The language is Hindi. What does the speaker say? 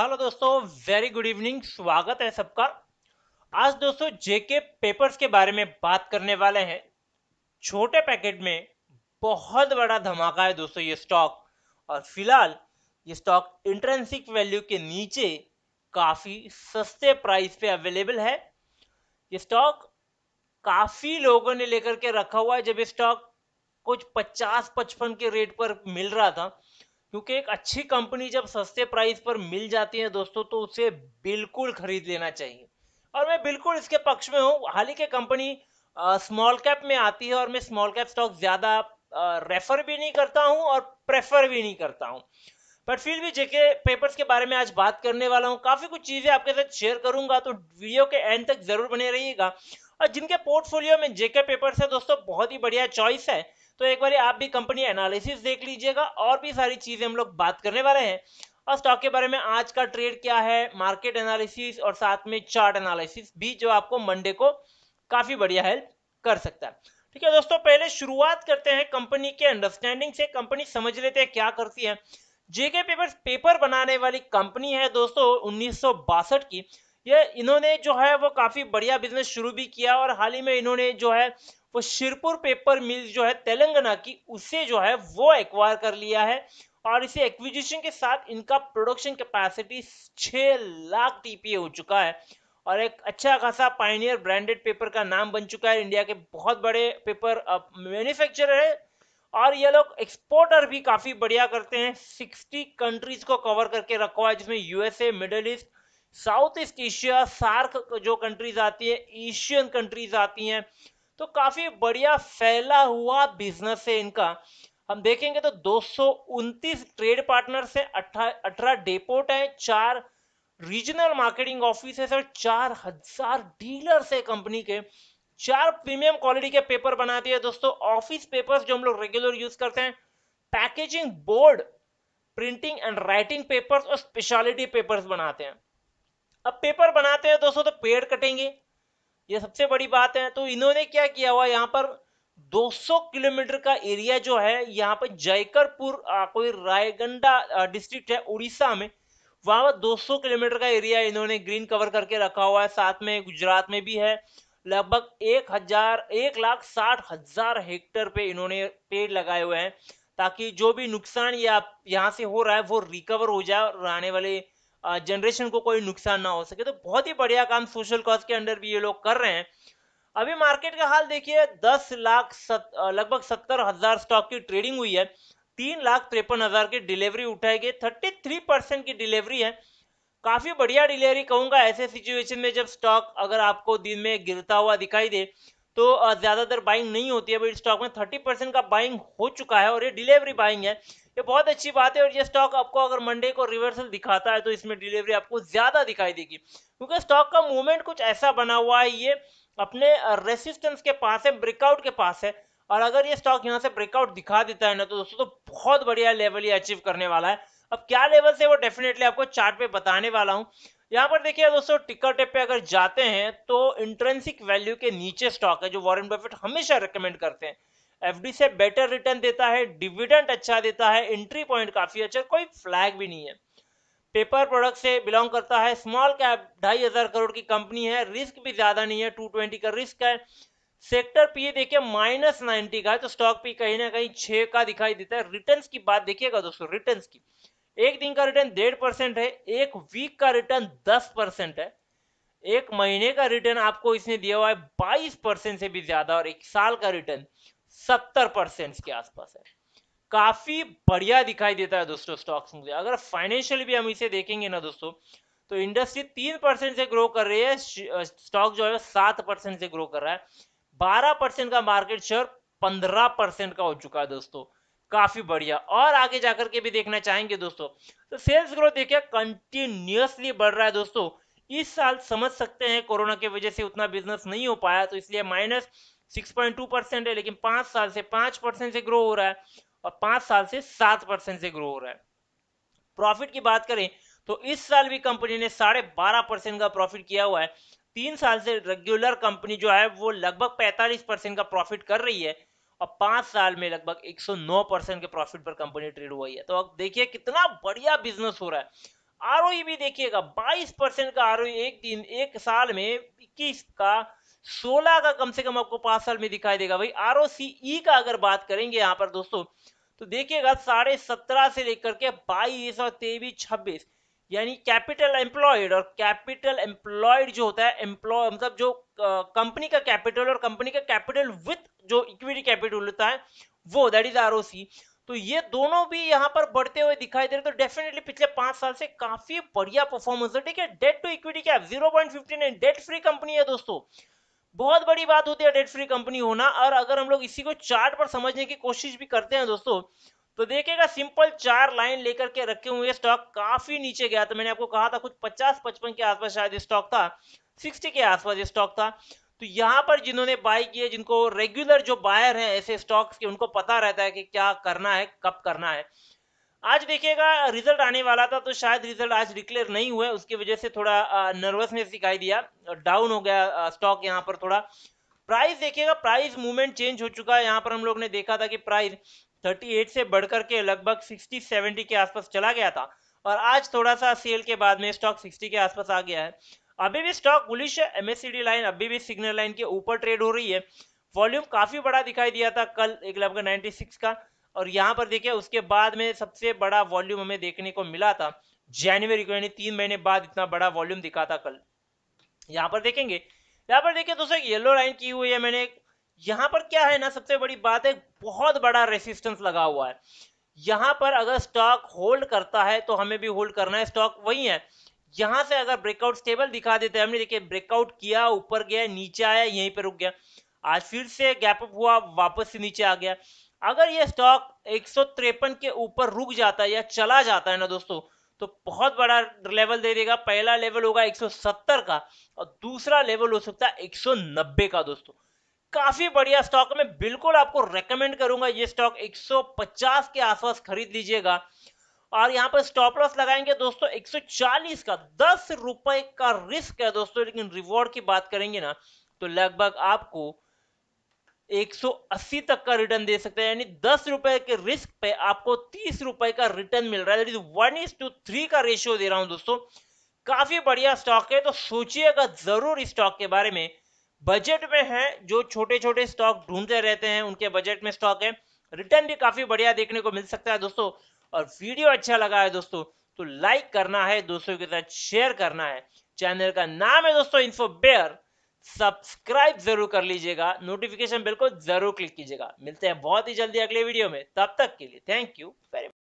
हेलो दोस्तों वेरी गुड इवनिंग स्वागत है सबका आज दोस्तों जेके पेपर्स के बारे में बात करने वाले हैं छोटे पैकेट में बहुत बड़ा धमाका है दोस्तों ये स्टॉक और फिलहाल ये स्टॉक इंट्रेंसिक वैल्यू के नीचे काफ़ी सस्ते प्राइस पे अवेलेबल है ये स्टॉक काफ़ी लोगों ने लेकर के रखा हुआ है जब ये स्टॉक कुछ पचास पचपन के रेट पर मिल रहा था क्योंकि एक अच्छी कंपनी जब सस्ते प्राइस पर मिल जाती है दोस्तों तो उसे बिल्कुल खरीद लेना चाहिए और मैं बिल्कुल इसके पक्ष में हूँ हाल ही के कंपनी स्मॉल कैप में आती है और मैं स्मॉल कैप स्टॉक ज़्यादा रेफर भी नहीं करता हूँ और प्रेफर भी नहीं करता हूँ बट फिर भी जेके पेपर्स के बारे में आज बात करने वाला हूँ काफ़ी कुछ चीज़ें आपके साथ शेयर करूंगा तो वीडियो के एंड तक ज़रूर बने रहिएगा और जिनके पोर्टफोलियो में जेके पेपर्स है दोस्तों बहुत ही बढ़िया चॉइस है तो एक बार आप भी कंपनी एनालिसिस देख लीजिएगा और भी सारी चीज़ें हम लोग बात करने वाले हैं और स्टॉक के बारे में आज का ट्रेड क्या है मार्केट एनालिसिस और साथ में चार्ट एनालिसिस भी जो आपको मंडे को काफ़ी बढ़िया हेल्प कर सकता है ठीक है दोस्तों पहले शुरुआत करते हैं कंपनी के अंडरस्टैंडिंग से कंपनी समझ लेते हैं क्या करती है जेके पेपर पेपर बनाने वाली कंपनी है दोस्तों उन्नीस की ये इन्होंने जो है वो काफ़ी बढ़िया बिजनेस शुरू भी किया और हाल ही में इन्होंने जो है वो शिरपुर पेपर मिल जो है तेलंगाना की उसे जो है वो एक्वायर कर लिया है और इसे एक्विजिशन के साथ इनका प्रोडक्शन कैपेसिटी 6 लाख टीपीए हो चुका है और एक अच्छा खासा पाइनियर ब्रांडेड पेपर का नाम बन चुका है इंडिया के बहुत बड़े पेपर मैन्युफैक्चरर है और ये लोग एक्सपोर्टर भी काफ़ी बढ़िया करते हैं 60 कंट्रीज को कवर करके रखा हुआ है जिसमें USA Middle East South East Asia SAARC जो कंट्रीज आती है एशियन कंट्रीज आती हैं तो काफी बढ़िया फैला हुआ बिजनेस है इनका हम देखेंगे तो दो ट्रेड पार्टनर से अठारह डेपोट है चार रीजनल मार्केटिंग ऑफिस और चार हजार डीलर है कंपनी के चार प्रीमियम क्वालिटी के पेपर बनाती है दोस्तों ऑफिस पेपर्स जो हम लोग रेगुलर यूज करते हैं packaging board printing and writing papers और स्पेशलिटी पेपर्स बनाते हैं अब पेपर बनाते हैं दोस्तों तो पेड़ कटेंगे ये सबसे बड़ी बात है तो इन्होंने क्या किया हुआ यहाँ पर 200 किलोमीटर का एरिया जो है यहाँ पर जयकरपुर कोई रायगंडा डिस्ट्रिक्ट है उड़ीसा में वहां पर 200 किलोमीटर का एरिया इन्होंने ग्रीन कवर करके रखा हुआ है साथ में गुजरात में भी है लगभग एक हजार एक लाख साठ हजार हेक्टर पे इन्होंने पेड़ लगाए हुए हैं ताकि जो भी नुकसान या यहाँ से हो रहा है वो रिकवर हो जाए और आने वाले जनरेशन को कोई नुकसान ना हो सके तो बहुत ही बढ़िया काम सोशल कॉज के अंडर भी ये लोग कर रहे हैं अभी मार्केट का हाल देखिए दस लाख सत, लगभग सत्तर हजार स्टॉक की ट्रेडिंग हुई है तीन लाख तिरपन हजार की डिलीवरी उठाई गई थर्टी थ्री परसेंट की डिलीवरी है काफी बढ़िया डिलीवरी कहूंगा ऐसे सिचुएशन में जब स्टॉक अगर आपको दिन में गिरता हुआ दिखाई दे तो ज्यादातर बाइंग नहीं होती है बट स्टॉक में थर्टी परसेंट का बाइंग हो चुका है और ये डिलीवरी बाइंग है ये बहुत अच्छी बात है और ये स्टॉक आपको अगर मंडे को रिवर्सल दिखाता है तो इसमें डिलीवरी आपको ज़्यादा दिखाई देगी क्योंकि स्टॉक का मूवमेंट कुछ ऐसा बना हुआ है ये अपने रेसिस्टेंस के पास है ब्रेकआउट के पास है और अगर ये स्टॉक यहाँ से ब्रेकआउट दिखा देता है ना तो दोस्तों तो बहुत बढ़िया लेवल ये अचीव करने वाला है अब क्या लेवल से वो डेफिनेटली आपको चार्ट पे बताने वाला हूँ यहाँ पर देखिए दोस्तों टिकर टेप पे अगर जाते हैं तो इंट्रेंसिक वैल्यू के नीचे स्टॉक है जो वॉरेन बफेट हमेशा रिकमेंड करते हैं एफडी से बेटर रिटर्न देता है डिविडेंड अच्छा देता है एंट्री पॉइंट काफी अच्छा कोई फ्लैग भी नहीं है पेपर प्रोडक्ट से बिलोंग करता है स्मॉल कैप ढाई हजार करोड़ की कंपनी है रिस्क भी ज्यादा नहीं है टू ट्वेंटी का रिस्क है सेक्टर पी देखिए माइनस नाइनटी का है तो स्टॉक पी कहीं ना कहीं छह का दिखाई देता है रिटर्न्स की बात देखिएगा दोस्तों रिटर्न्स की एक दिन का रिटर्न डेढ़ परसेंट है एक वीक का रिटर्न दस परसेंट है एक महीने का रिटर्न आपको इसने दिया हुआ है बाईस परसेंट से भी ज्यादा और एक साल का रिटर्न सत्तर परसेंट के आसपास है काफी बढ़िया दिखाई देता है दोस्तों स्टॉक्स मुझे अगर फाइनेंशियल भी हम इसे देखेंगे ना दोस्तों तो इंडस्ट्री तीन परसेंट से ग्रो कर रही है स्टॉक जो है सात परसेंट से ग्रो कर रहा है बारह परसेंट का मार्केट शेयर पंद्रह परसेंट का हो चुका है दोस्तों काफी बढ़िया और आगे जाकर के भी देखना चाहेंगे दोस्तों तो सेल्स ग्रोथ देखिए कंटिन्यूसली बढ़ रहा है दोस्तों इस साल समझ सकते हैं कोरोना की वजह से उतना बिजनेस नहीं हो पाया तो इसलिए माइनस 6.2 परसेंट है लेकिन पांच साल से पांच परसेंट से ग्रो हो रहा है और पांच साल से सात परसेंट से ग्रो हो रहा है प्रॉफिट की बात करें तो इस साल भी कंपनी ने साढ़े बारह परसेंट का प्रॉफिट किया हुआ है तीन साल से रेगुलर कंपनी जो है वो लगभग पैंतालीस परसेंट का प्रॉफिट कर रही है और पांच साल में लगभग 109 परसेंट के प्रॉफिट पर कंपनी ट्रेड हुई है तो अब देखिए कितना बढ़िया बिजनेस हो रहा है आर e भी देखिएगा 22 परसेंट का आर e एक दिन एक साल में इक्कीस का सोलह का कम से कम आपको पांच साल में दिखाई देगा भाई आर ई का अगर बात करेंगे यहाँ पर दोस्तों तो देखिएगा साढ़े सत्रह से लेकर के बाईस और तेईस छब्बीस यानी कैपिटल एम्प्लॉयड और कैपिटल एम्प्लॉयड जो होता है एम्प्लॉय मतलब जो कंपनी का कैपिटल और कंपनी का कैपिटल विथ जो इक्विटी कैपिटल होता है वो दैट इज आर तो ये दोनों भी यहाँ पर बढ़ते हुए दिखाई दे रहे तो डेफिनेटली पिछले पांच साल से काफी बढ़िया परफॉर्मेंस है ठीक है डेट टू इक्विटी क्या zero point fifty nine debt free company है दोस्तों बहुत बड़ी बात होती है डेट फ्री कंपनी होना और अगर हम लोग इसी को चार्ट पर समझने की कोशिश भी करते हैं दोस्तों तो देखिएगा सिंपल चार लाइन लेकर के रखे हुए स्टॉक काफी नीचे गया था मैंने आपको कहा था कुछ 50-55 के आसपास शायद स्टॉक था 60 के आसपास स्टॉक था तो यहाँ पर जिन्होंने बाय किए जिनको रेगुलर जो बायर हैं ऐसे स्टॉक्स के उनको पता रहता है कि क्या करना है कब करना है आज देखिएगा रिजल्ट आने वाला था तो शायद रिजल्ट आज डिक्लेयर नहीं हुआ उसकी वजह से थोड़ा नर्वसनेस दिखाई दिया डाउन हो गया स्टॉक यहाँ पर थोड़ा प्राइस देखिएगा प्राइस मूवमेंट चेंज हो चुका है यहाँ पर हम लोग ने देखा था कि प्राइस 38 से बढ़कर के लगभग 60 70 के आसपास चला गया था और आज थोड़ा सा सेल के बाद में स्टॉक 60 के आसपास आ गया है अभी भी स्टॉक बुलिश है एमएससीडी लाइन अभी भी सिग्नल लाइन के ऊपर ट्रेड हो रही है वॉल्यूम काफी बड़ा दिखाई दिया था कल एक लगभग 96 का और यहाँ पर देखिए उसके बाद में सबसे बड़ा वॉल्यूम हमें देखने को मिला था जनवरी को यानी तीन महीने बाद इतना बड़ा वॉल्यूम दिखा था कल यहाँ पर देखेंगे यहाँ पर देखिए दोस्तों येलो लाइन की हुई है मैंने यहाँ पर क्या है ना सबसे बड़ी बात है बहुत बड़ा रेसिस्टेंस लगा हुआ है यहाँ पर अगर स्टॉक होल्ड करता है तो हमें भी होल्ड करना है स्टॉक वही है यहाँ से अगर ब्रेकआउट स्टेबल दिखा देते हैं हमने देखिए ब्रेकआउट किया ऊपर गया नीचे आया यहीं पर रुक गया आज फिर से गैप अप हुआ वापस से नीचे आ गया अगर ये स्टॉक एक के ऊपर रुक जाता है या चला जाता है ना दोस्तों तो बहुत बड़ा लेवल दे देगा पहला लेवल होगा 170 का और दूसरा लेवल हो सकता है 190 का दोस्तों काफी बढ़िया स्टॉक में बिल्कुल आपको रेकमेंड करूंगा ये स्टॉक 150 के आसपास खरीद लीजिएगा और यहाँ पर स्टॉप लॉस लगाएंगे दोस्तों 140 का दस रुपए का रिस्क है दोस्तों लेकिन रिवॉर्ड की बात करेंगे ना तो लगभग आपको 180 तक का रिटर्न दे सकते हैं यानी दस रुपए के रिस्क पे आपको तीस रुपए का रिटर्न मिल रहा है वन इज टू थ्री का रेशियो दे रहा हूं दोस्तों काफी बढ़िया स्टॉक है तो सोचिएगा जरूर इस स्टॉक के बारे में बजट में है जो छोटे छोटे स्टॉक ढूंढते रहते हैं उनके बजट में स्टॉक है रिटर्न भी काफी बढ़िया देखने को मिल सकता है दोस्तों और वीडियो अच्छा लगा है दोस्तों तो लाइक करना है दोस्तों के साथ शेयर करना है चैनल का नाम है दोस्तों इन्फो बेयर सब्सक्राइब जरूर कर लीजिएगा नोटिफिकेशन बिल को जरूर क्लिक कीजिएगा मिलते हैं बहुत ही जल्दी अगले वीडियो में तब तक के लिए थैंक यू वेरी